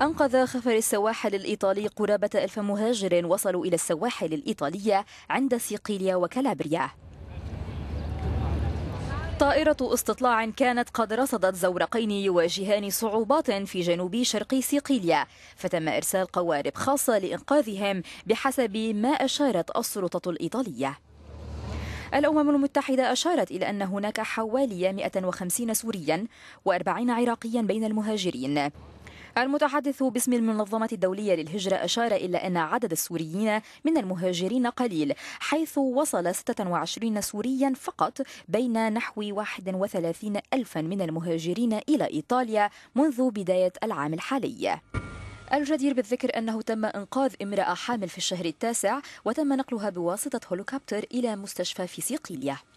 أنقذ خفر السواحل الإيطالي قرابة ألف مهاجر وصلوا إلى السواحل الإيطالية عند سيقيليا وكالابريا طائرة استطلاع كانت قد رصدت زورقين يواجهان صعوبات في جنوب شرق سيقيليا فتم إرسال قوارب خاصة لإنقاذهم بحسب ما أشارت السلطة الإيطالية الأمم المتحدة أشارت إلى أن هناك حوالي 150 سوريا و40 عراقيا بين المهاجرين المتحدث باسم المنظمة الدولية للهجرة أشار إلى أن عدد السوريين من المهاجرين قليل حيث وصل 26 سوريا فقط بين نحو 31 ألفا من المهاجرين إلى إيطاليا منذ بداية العام الحالي الجدير بالذكر أنه تم إنقاذ امرأة حامل في الشهر التاسع وتم نقلها بواسطة هولوكوبتر إلى مستشفى في صقلية.